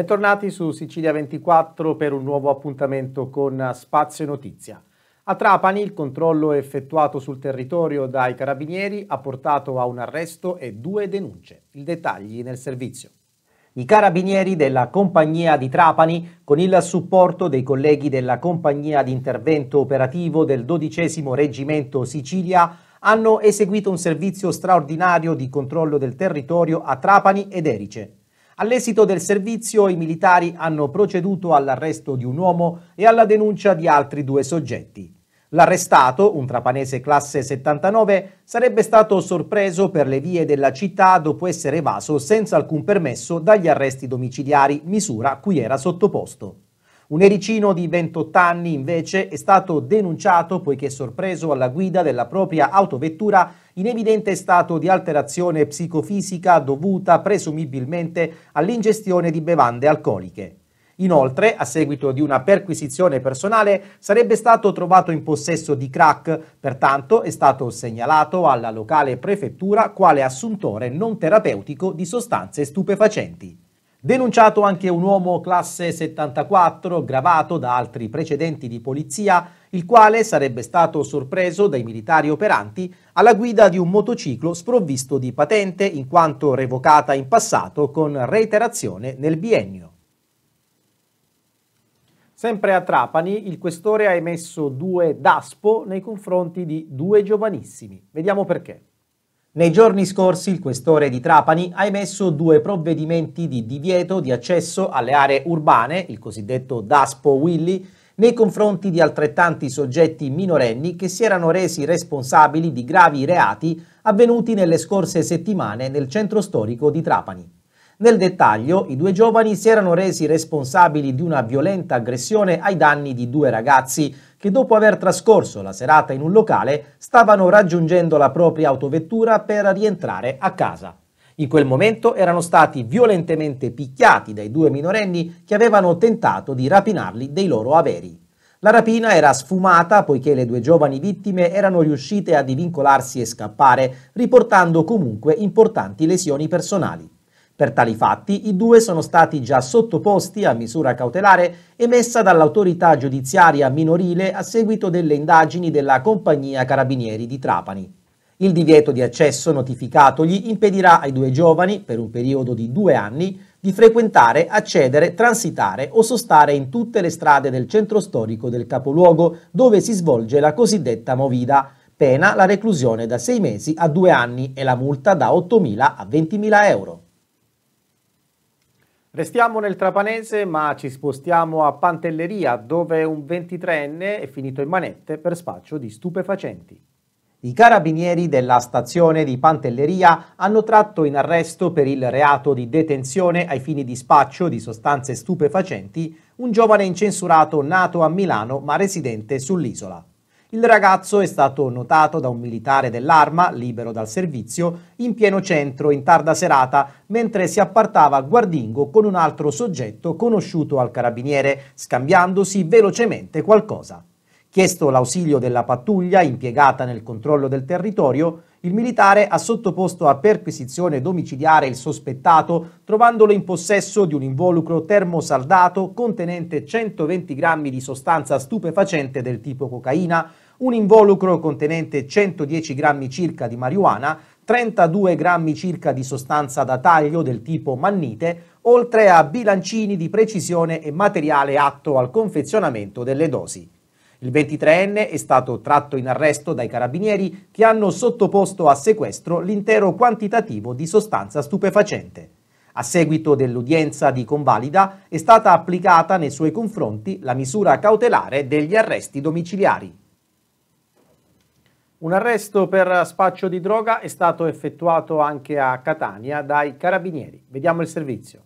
Bentornati su Sicilia 24 per un nuovo appuntamento con Spazio Notizia. A Trapani il controllo effettuato sul territorio dai carabinieri ha portato a un arresto e due denunce. I dettagli nel servizio. I carabinieri della compagnia di Trapani, con il supporto dei colleghi della compagnia di intervento operativo del XII Reggimento Sicilia, hanno eseguito un servizio straordinario di controllo del territorio a Trapani ed Erice. All'esito del servizio i militari hanno proceduto all'arresto di un uomo e alla denuncia di altri due soggetti. L'arrestato, un trapanese classe 79, sarebbe stato sorpreso per le vie della città dopo essere evaso senza alcun permesso dagli arresti domiciliari, misura cui era sottoposto. Un ericino di 28 anni invece è stato denunciato poiché sorpreso alla guida della propria autovettura in evidente stato di alterazione psicofisica dovuta presumibilmente all'ingestione di bevande alcoliche. Inoltre, a seguito di una perquisizione personale, sarebbe stato trovato in possesso di crack, pertanto è stato segnalato alla locale prefettura quale assuntore non terapeutico di sostanze stupefacenti. Denunciato anche un uomo classe 74 gravato da altri precedenti di polizia, il quale sarebbe stato sorpreso dai militari operanti alla guida di un motociclo sprovvisto di patente in quanto revocata in passato con reiterazione nel biennio. Sempre a Trapani, il questore ha emesso due DASPO nei confronti di due giovanissimi. Vediamo perché. Nei giorni scorsi il questore di Trapani ha emesso due provvedimenti di divieto di accesso alle aree urbane, il cosiddetto Daspo Willy, nei confronti di altrettanti soggetti minorenni che si erano resi responsabili di gravi reati avvenuti nelle scorse settimane nel centro storico di Trapani. Nel dettaglio, i due giovani si erano resi responsabili di una violenta aggressione ai danni di due ragazzi che dopo aver trascorso la serata in un locale stavano raggiungendo la propria autovettura per rientrare a casa. In quel momento erano stati violentemente picchiati dai due minorenni che avevano tentato di rapinarli dei loro averi. La rapina era sfumata poiché le due giovani vittime erano riuscite a divincolarsi e scappare, riportando comunque importanti lesioni personali. Per tali fatti i due sono stati già sottoposti a misura cautelare emessa dall'autorità giudiziaria minorile a seguito delle indagini della compagnia Carabinieri di Trapani. Il divieto di accesso notificatogli impedirà ai due giovani, per un periodo di due anni, di frequentare, accedere, transitare o sostare in tutte le strade del centro storico del capoluogo dove si svolge la cosiddetta movida, pena la reclusione da sei mesi a due anni e la multa da 8.000 a 20.000 euro. Restiamo nel Trapanese ma ci spostiamo a Pantelleria dove un 23enne è finito in manette per spaccio di stupefacenti. I carabinieri della stazione di Pantelleria hanno tratto in arresto per il reato di detenzione ai fini di spaccio di sostanze stupefacenti un giovane incensurato nato a Milano ma residente sull'isola. Il ragazzo è stato notato da un militare dell'arma, libero dal servizio, in pieno centro in tarda serata, mentre si appartava a guardingo con un altro soggetto conosciuto al carabiniere, scambiandosi velocemente qualcosa. Chiesto l'ausilio della pattuglia impiegata nel controllo del territorio, il militare ha sottoposto a perquisizione domiciliare il sospettato, trovandolo in possesso di un involucro termosaldato contenente 120 grammi di sostanza stupefacente del tipo cocaina, un involucro contenente 110 grammi circa di marijuana, 32 grammi circa di sostanza da taglio del tipo mannite, oltre a bilancini di precisione e materiale atto al confezionamento delle dosi. Il 23enne è stato tratto in arresto dai carabinieri che hanno sottoposto a sequestro l'intero quantitativo di sostanza stupefacente. A seguito dell'udienza di convalida è stata applicata nei suoi confronti la misura cautelare degli arresti domiciliari. Un arresto per spaccio di droga è stato effettuato anche a Catania dai carabinieri. Vediamo il servizio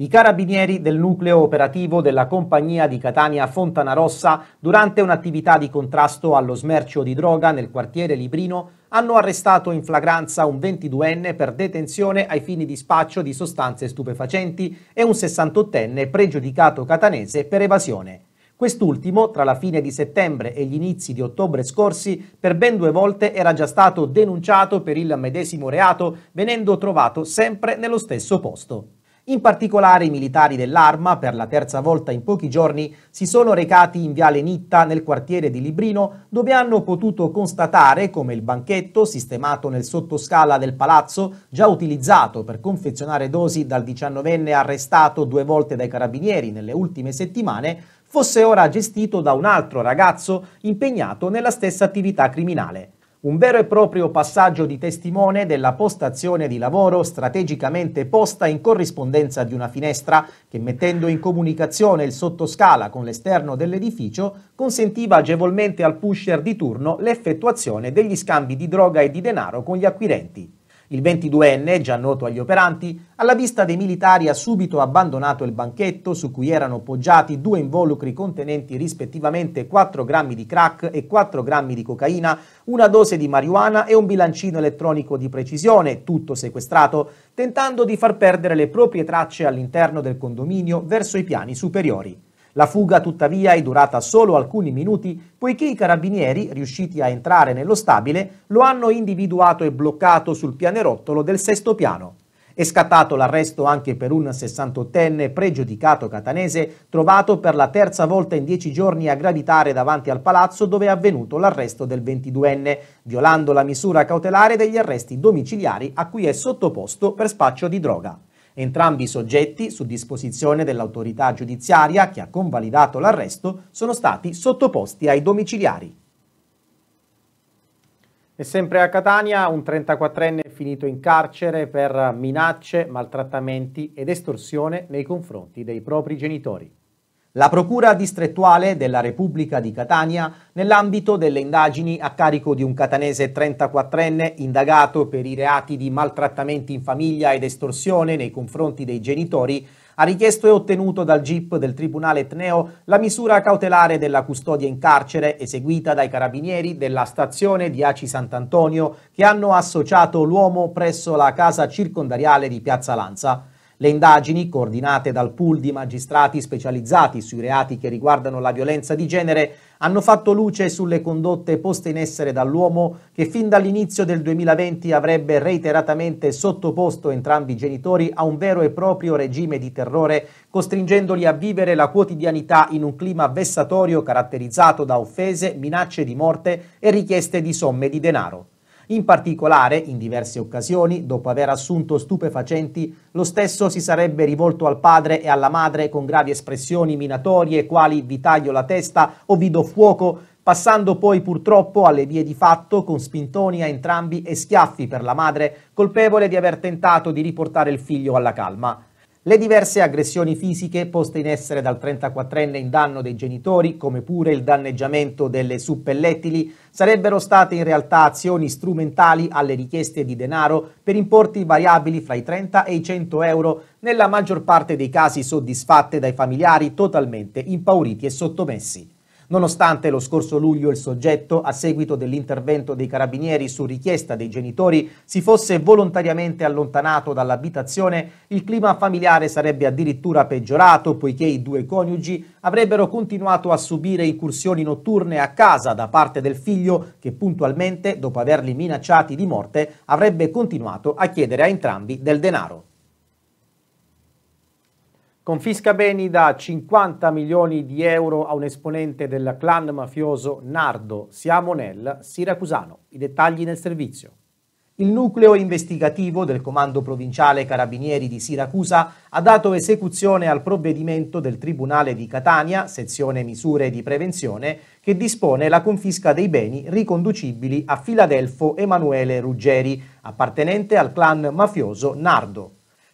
i carabinieri del nucleo operativo della compagnia di Catania Fontanarossa durante un'attività di contrasto allo smercio di droga nel quartiere Librino hanno arrestato in flagranza un 22enne per detenzione ai fini di spaccio di sostanze stupefacenti e un 68enne pregiudicato catanese per evasione. Quest'ultimo, tra la fine di settembre e gli inizi di ottobre scorsi, per ben due volte era già stato denunciato per il medesimo reato, venendo trovato sempre nello stesso posto. In particolare i militari dell'Arma, per la terza volta in pochi giorni, si sono recati in Viale Nitta nel quartiere di Librino, dove hanno potuto constatare come il banchetto, sistemato nel sottoscala del palazzo, già utilizzato per confezionare dosi dal 19enne arrestato due volte dai carabinieri nelle ultime settimane, fosse ora gestito da un altro ragazzo impegnato nella stessa attività criminale un vero e proprio passaggio di testimone della postazione di lavoro strategicamente posta in corrispondenza di una finestra che mettendo in comunicazione il sottoscala con l'esterno dell'edificio consentiva agevolmente al pusher di turno l'effettuazione degli scambi di droga e di denaro con gli acquirenti. Il 22enne, già noto agli operanti, alla vista dei militari ha subito abbandonato il banchetto su cui erano poggiati due involucri contenenti rispettivamente 4 grammi di crack e 4 grammi di cocaina, una dose di marijuana e un bilancino elettronico di precisione, tutto sequestrato, tentando di far perdere le proprie tracce all'interno del condominio verso i piani superiori. La fuga tuttavia è durata solo alcuni minuti poiché i carabinieri, riusciti a entrare nello stabile, lo hanno individuato e bloccato sul pianerottolo del sesto piano. È scattato l'arresto anche per un 68enne pregiudicato catanese trovato per la terza volta in dieci giorni a gravitare davanti al palazzo dove è avvenuto l'arresto del 22enne, violando la misura cautelare degli arresti domiciliari a cui è sottoposto per spaccio di droga. Entrambi i soggetti, su disposizione dell'autorità giudiziaria che ha convalidato l'arresto, sono stati sottoposti ai domiciliari. E sempre a Catania un 34enne è finito in carcere per minacce, maltrattamenti ed estorsione nei confronti dei propri genitori. La Procura distrettuale della Repubblica di Catania, nell'ambito delle indagini a carico di un catanese 34enne indagato per i reati di maltrattamenti in famiglia ed estorsione nei confronti dei genitori, ha richiesto e ottenuto dal GIP del Tribunale Etneo la misura cautelare della custodia in carcere eseguita dai carabinieri della stazione di Aci Sant'Antonio che hanno associato l'uomo presso la casa circondariale di Piazza Lanza. Le indagini, coordinate dal pool di magistrati specializzati sui reati che riguardano la violenza di genere, hanno fatto luce sulle condotte poste in essere dall'uomo che fin dall'inizio del 2020 avrebbe reiteratamente sottoposto entrambi i genitori a un vero e proprio regime di terrore, costringendoli a vivere la quotidianità in un clima vessatorio caratterizzato da offese, minacce di morte e richieste di somme di denaro. In particolare, in diverse occasioni, dopo aver assunto stupefacenti, lo stesso si sarebbe rivolto al padre e alla madre con gravi espressioni minatorie quali vi taglio la testa o vi do fuoco, passando poi purtroppo alle vie di fatto con spintoni a entrambi e schiaffi per la madre, colpevole di aver tentato di riportare il figlio alla calma. Le diverse aggressioni fisiche poste in essere dal 34enne in danno dei genitori, come pure il danneggiamento delle suppellettili, sarebbero state in realtà azioni strumentali alle richieste di denaro per importi variabili fra i 30 e i 100 euro, nella maggior parte dei casi soddisfatte dai familiari totalmente impauriti e sottomessi. Nonostante lo scorso luglio il soggetto, a seguito dell'intervento dei carabinieri su richiesta dei genitori, si fosse volontariamente allontanato dall'abitazione, il clima familiare sarebbe addirittura peggiorato poiché i due coniugi avrebbero continuato a subire incursioni notturne a casa da parte del figlio che puntualmente, dopo averli minacciati di morte, avrebbe continuato a chiedere a entrambi del denaro. Confisca beni da 50 milioni di euro a un esponente del clan mafioso Nardo. Siamo nel Siracusano. I dettagli nel servizio. Il nucleo investigativo del Comando Provinciale Carabinieri di Siracusa ha dato esecuzione al provvedimento del Tribunale di Catania, sezione misure di prevenzione, che dispone la confisca dei beni riconducibili a Filadelfo Emanuele Ruggeri, appartenente al clan mafioso Nardo.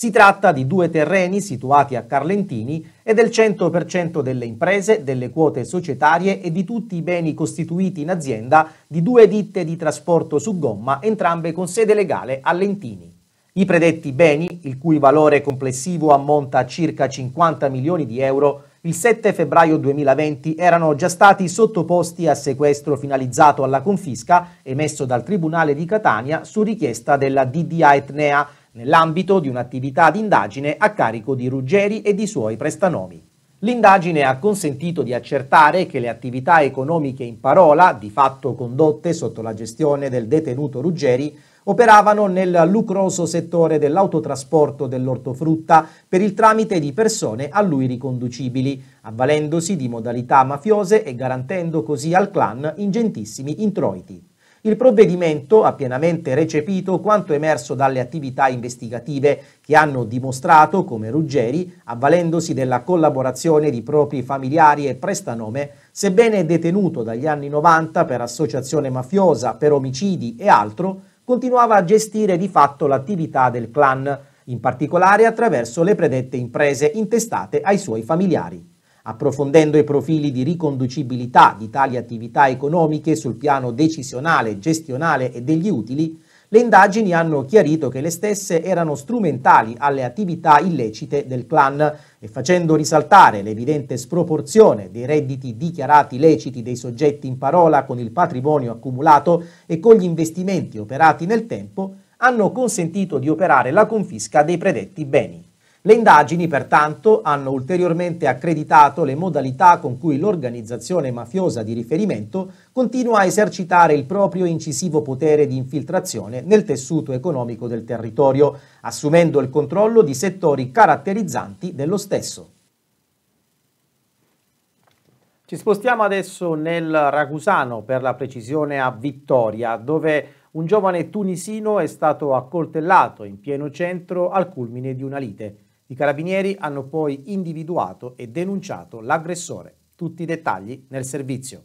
Si tratta di due terreni situati a Carlentini e del 100% delle imprese, delle quote societarie e di tutti i beni costituiti in azienda di due ditte di trasporto su gomma, entrambe con sede legale a Lentini. I predetti beni, il cui valore complessivo ammonta a circa 50 milioni di euro, il 7 febbraio 2020 erano già stati sottoposti a sequestro finalizzato alla confisca emesso dal Tribunale di Catania su richiesta della DDA Etnea nell'ambito di un'attività d'indagine a carico di Ruggeri e di suoi prestanomi. L'indagine ha consentito di accertare che le attività economiche in parola, di fatto condotte sotto la gestione del detenuto Ruggeri, operavano nel lucroso settore dell'autotrasporto dell'ortofrutta per il tramite di persone a lui riconducibili, avvalendosi di modalità mafiose e garantendo così al clan ingentissimi introiti. Il provvedimento ha pienamente recepito quanto emerso dalle attività investigative che hanno dimostrato come Ruggeri, avvalendosi della collaborazione di propri familiari e prestanome, sebbene detenuto dagli anni 90 per associazione mafiosa, per omicidi e altro, continuava a gestire di fatto l'attività del clan, in particolare attraverso le predette imprese intestate ai suoi familiari approfondendo i profili di riconducibilità di tali attività economiche sul piano decisionale, gestionale e degli utili, le indagini hanno chiarito che le stesse erano strumentali alle attività illecite del clan e facendo risaltare l'evidente sproporzione dei redditi dichiarati leciti dei soggetti in parola con il patrimonio accumulato e con gli investimenti operati nel tempo, hanno consentito di operare la confisca dei predetti beni. Le indagini, pertanto, hanno ulteriormente accreditato le modalità con cui l'organizzazione mafiosa di riferimento continua a esercitare il proprio incisivo potere di infiltrazione nel tessuto economico del territorio, assumendo il controllo di settori caratterizzanti dello stesso. Ci spostiamo adesso nel Ragusano, per la precisione a Vittoria, dove un giovane tunisino è stato accoltellato in pieno centro al culmine di una lite. I carabinieri hanno poi individuato e denunciato l'aggressore. Tutti i dettagli nel servizio.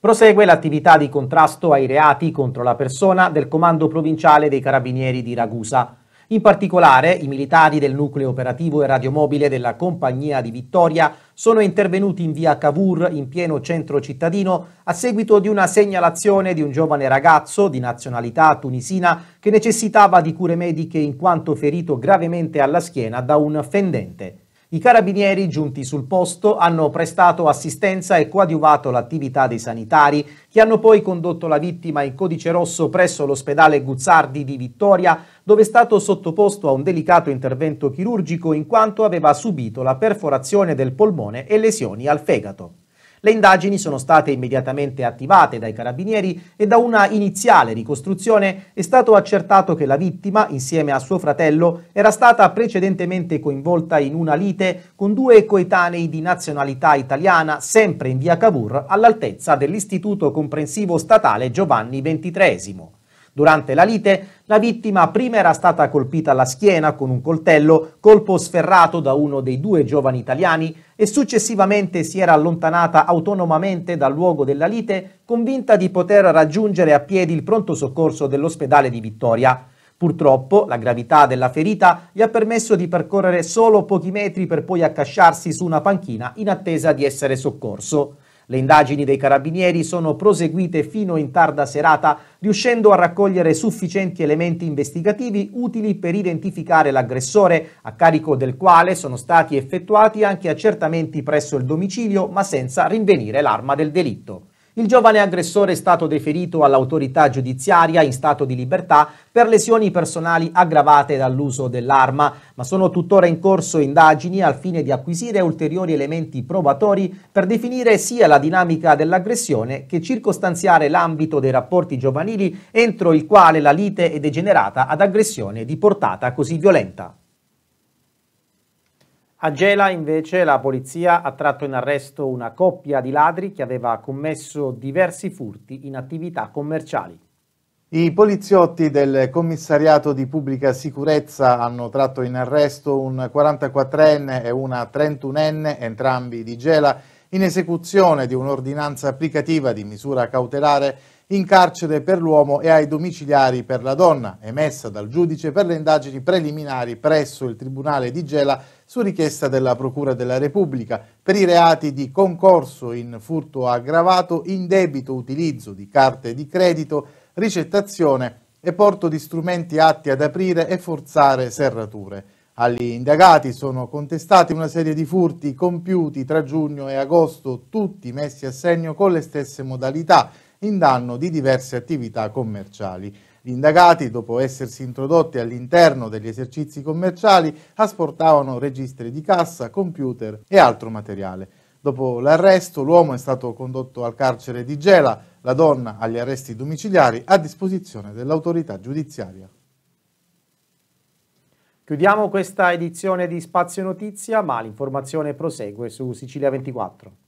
Prosegue l'attività di contrasto ai reati contro la persona del Comando Provinciale dei Carabinieri di Ragusa in particolare, i militari del nucleo operativo e radiomobile della Compagnia di Vittoria sono intervenuti in via Cavour, in pieno centro cittadino, a seguito di una segnalazione di un giovane ragazzo di nazionalità tunisina che necessitava di cure mediche in quanto ferito gravemente alla schiena da un fendente. I carabinieri giunti sul posto hanno prestato assistenza e coadiuvato l'attività dei sanitari, che hanno poi condotto la vittima in codice rosso presso l'ospedale Guzzardi di Vittoria, dove è stato sottoposto a un delicato intervento chirurgico in quanto aveva subito la perforazione del polmone e lesioni al fegato. Le indagini sono state immediatamente attivate dai carabinieri e da una iniziale ricostruzione è stato accertato che la vittima, insieme a suo fratello, era stata precedentemente coinvolta in una lite con due coetanei di nazionalità italiana, sempre in via Cavour, all'altezza dell'Istituto Comprensivo Statale Giovanni XXIII. Durante la lite, la vittima prima era stata colpita alla schiena con un coltello, colpo sferrato da uno dei due giovani italiani, e successivamente si era allontanata autonomamente dal luogo della lite, convinta di poter raggiungere a piedi il pronto soccorso dell'ospedale di Vittoria. Purtroppo la gravità della ferita gli ha permesso di percorrere solo pochi metri per poi accasciarsi su una panchina in attesa di essere soccorso. Le indagini dei carabinieri sono proseguite fino in tarda serata, riuscendo a raccogliere sufficienti elementi investigativi utili per identificare l'aggressore, a carico del quale sono stati effettuati anche accertamenti presso il domicilio, ma senza rinvenire l'arma del delitto. Il giovane aggressore è stato deferito all'autorità giudiziaria in stato di libertà per lesioni personali aggravate dall'uso dell'arma, ma sono tuttora in corso indagini al fine di acquisire ulteriori elementi probatori per definire sia la dinamica dell'aggressione che circostanziare l'ambito dei rapporti giovanili entro il quale la lite è degenerata ad aggressione di portata così violenta. A Gela invece la polizia ha tratto in arresto una coppia di ladri che aveva commesso diversi furti in attività commerciali. I poliziotti del commissariato di pubblica sicurezza hanno tratto in arresto un 44enne e una 31enne, entrambi di Gela, in esecuzione di un'ordinanza applicativa di misura cautelare in carcere per l'uomo e ai domiciliari per la donna, emessa dal giudice per le indagini preliminari presso il Tribunale di Gela su richiesta della Procura della Repubblica per i reati di concorso in furto aggravato, indebito utilizzo di carte di credito, ricettazione e porto di strumenti atti ad aprire e forzare serrature. Agli indagati sono contestati una serie di furti compiuti tra giugno e agosto, tutti messi a segno con le stesse modalità, in danno di diverse attività commerciali. Gli indagati, dopo essersi introdotti all'interno degli esercizi commerciali, asportavano registri di cassa, computer e altro materiale. Dopo l'arresto, l'uomo è stato condotto al carcere di Gela, la donna agli arresti domiciliari a disposizione dell'autorità giudiziaria. Chiudiamo questa edizione di Spazio Notizia, ma l'informazione prosegue su Sicilia 24.